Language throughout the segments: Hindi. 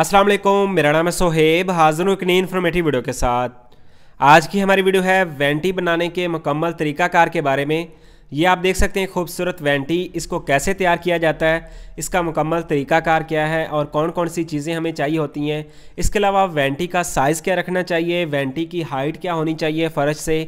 अस्सलाम वालेकुम मेरा नाम है सोहेब हाजिर हूँ एक नई इन्फॉर्मेटिव वीडियो के साथ आज की हमारी वीडियो है वेंटी बनाने के मुकम्मल तरीक़ाकार के बारे में ये आप देख सकते हैं खूबसूरत वेंटी इसको कैसे तैयार किया जाता है इसका मुकम्मल तरीक़ाकार क्या है और कौन कौन सी चीज़ें हमें चाहिए होती हैं इसके अलावा वेंटी का साइज़ क्या रखना चाहिए वेंटी की हाइट क्या होनी चाहिए फ़र्श से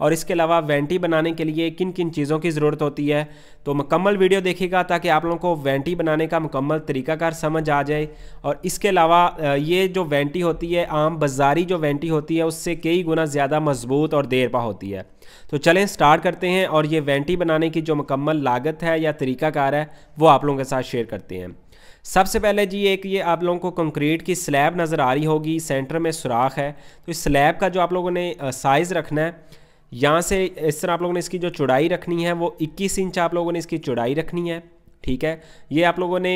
और इसके अलावा वेंटी बनाने के लिए किन किन चीज़ों की ज़रूरत होती है तो मुकम्मल वीडियो देखिएगा ताकि आप लोगों को वेंटी बनाने का मुकम्मल तरीकाकार समझ आ जाए और इसके अलावा ये जो वेंटी होती है आम बाजारी जो वेंटी होती है उससे कई गुना ज़्यादा मजबूत और देरपा होती है तो चलें स्टार्ट करते हैं और ये वेंटी बनाने की जो मुकम्मल लागत है या तरीकाकार है वो आप लोगों के साथ शेयर करते हैं सबसे पहले जी एक ये आप लोगों को कंक्रीट की स्लैब नज़र आ रही होगी सेंटर में सुराख है तो इस स्लैब का जो आप लोगों ने साइज़ रखना है यहाँ से इस तरह आप लोगों ने इसकी जो चौड़ाई रखनी है वो 21 इंच आप लोगों ने इसकी चौड़ाई रखनी है ठीक है ये आप लोगों ने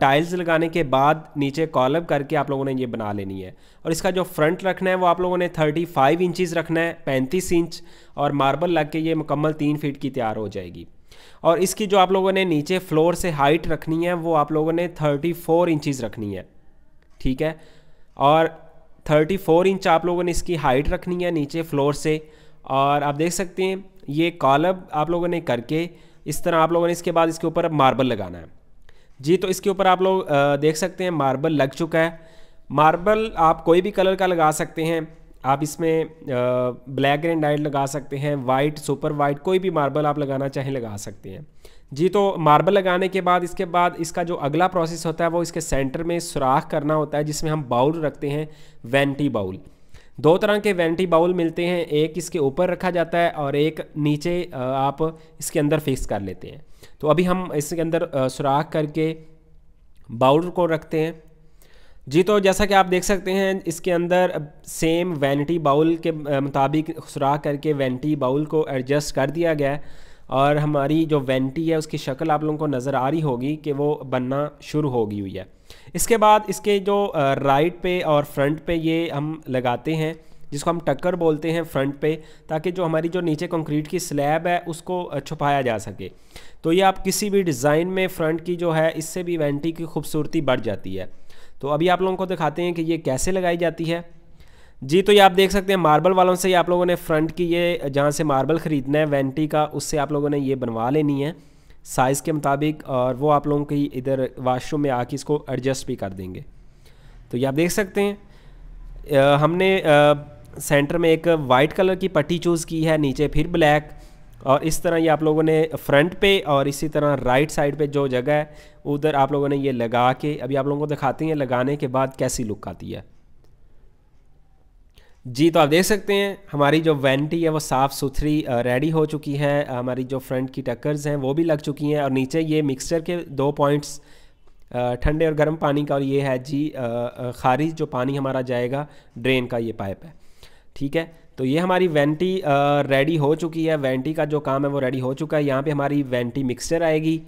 टाइल्स लगाने के बाद नीचे कॉलब करके आप लोगों ने ये बना लेनी है और इसका जो फ्रंट रखना है वो आप लोगों ने 35 फाइव रखना है 35 इंच और मार्बल लग के ये मुकम्मल तीन फीट की तैयार हो जाएगी और इसकी जो आप लोगों ने नीचे फ्लोर से हाइट रखनी है वो आप लोगों ने थर्टी फोर रखनी है ठीक है और 34 इंच आप लोगों ने इसकी हाइट रखनी है नीचे फ्लोर से और आप देख सकते हैं ये कॉलब आप लोगों ने करके इस तरह आप लोगों ने इसके बाद इसके ऊपर अब मार्बल लगाना है जी तो इसके ऊपर आप लोग देख सकते हैं मार्बल लग चुका है मार्बल आप कोई भी कलर का लगा सकते हैं आप इसमें ब्लैक एंड वाइट लगा सकते हैं वाइट सुपर वाइट कोई भी मार्बल आप लगाना चाहें लगा सकते हैं जी तो मार्बल लगाने के बाद इसके बाद इसका जो अगला प्रोसेस होता है वो इसके सेंटर में सुराख करना होता है जिसमें हम बाउल रखते हैं वेंटी बाउल दो तरह के वेंटी बाउल मिलते हैं एक इसके ऊपर रखा जाता है और एक नीचे आप इसके अंदर फिक्स कर लेते हैं तो अभी हम इसके अंदर सुराख करके बाउल को रखते हैं जी तो जैसा कि आप देख सकते हैं इसके अंदर सेम वैनिटी बाउल के मुताबिक सुराख करके वैनिटी बाउल को एडजस्ट कर दिया गया है और हमारी जो वेंटी है उसकी शक्ल आप लोगों को नज़र आ रही होगी कि वो बनना शुरू हो गई हुई है इसके बाद इसके जो राइट पे और फ्रंट पे ये हम लगाते हैं जिसको हम टक्कर बोलते हैं फ्रंट पे ताकि जो हमारी जो नीचे कंक्रीट की स्लैब है उसको छुपाया जा सके तो ये आप किसी भी डिज़ाइन में फ्रंट की जो है इससे भी वेंटी की खूबसूरती बढ़ जाती है तो अभी आप लोगों को दिखाते हैं कि ये कैसे लगाई जाती है जी तो ये आप देख सकते हैं मार्बल वालों से ही आप लोगों ने फ्रंट की ये जहाँ से मार्बल ख़रीदना है वेंटी का उससे आप लोगों ने ये बनवा लेनी है साइज़ के मुताबिक और वो आप लोगों की इधर वाशरूम में आके इसको एडजस्ट भी कर देंगे तो ये आप देख सकते हैं आ, हमने आ, सेंटर में एक वाइट कलर की पट्टी चूज़ की है नीचे फिर ब्लैक और इस तरह ये आप लोगों ने फ्रंट पे और इसी तरह राइट साइड पे जो जगह है उधर आप लोगों ने ये लगा के अभी आप लोगों को दिखाते हैं लगाने के बाद कैसी लुक आती है जी तो आप देख सकते हैं हमारी जो वेंटी है वो साफ़ सुथरी रेडी हो चुकी है हमारी जो फ्रंट की टक्कर्स हैं वो भी लग चुकी हैं और नीचे ये मिक्सचर के दो पॉइंट्स ठंडे और गर्म पानी का और ये है जी खारिज जो पानी हमारा जाएगा ड्रेन का ये पाइप है ठीक है तो ये हमारी वेंटी रेडी हो चुकी है वेंटी का जो काम है वो रेडी हो चुका है यहाँ पर हमारी वेंटी मिक्सचर आएगी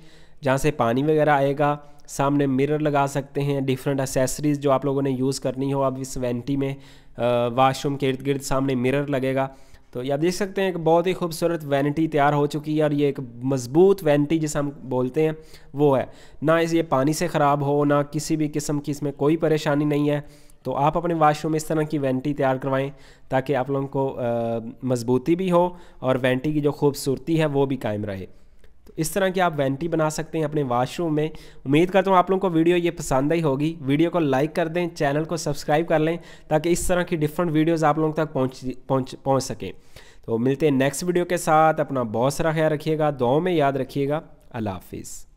जहाँ से पानी वगैरह आएगा सामने मिरर लगा सकते हैं डिफरेंट एसेसरीज़ जो आप लोगों ने यूज़ करनी हो अब इस वेंटी में वाशरूम के इर्द गिर्द सामने मिरर लगेगा तो ये देख सकते हैं एक बहुत ही खूबसूरत वैनिटी तैयार हो चुकी है और ये एक मज़बूत वैनिटी जिसे हम बोलते हैं वो है ना इस ये पानी से ख़राब हो ना किसी भी किस्म की इसमें कोई परेशानी नहीं है तो आप अपने वाशरूम में इस तरह की वेंटी तैयार करवाएं ताकि आप लोगों को मज़बूती भी हो और वेंटी की जो खूबसूरती है वो भी कायम रहे इस तरह की आप वेंटी बना सकते हैं अपने वाशरूम में उम्मीद करता हूँ आप लोगों को वीडियो ये पसंद आई होगी वीडियो को लाइक कर दें चैनल को सब्सक्राइब कर लें ताकि इस तरह की डिफरेंट वीडियोज़ आप लोगों तक पहुँच पहुँच पहुँच सकें तो मिलते हैं नेक्स्ट वीडियो के साथ अपना बहुत सारा ख्याल रखिएगा दो में याद रखिएगा अल्लाह हाफिज़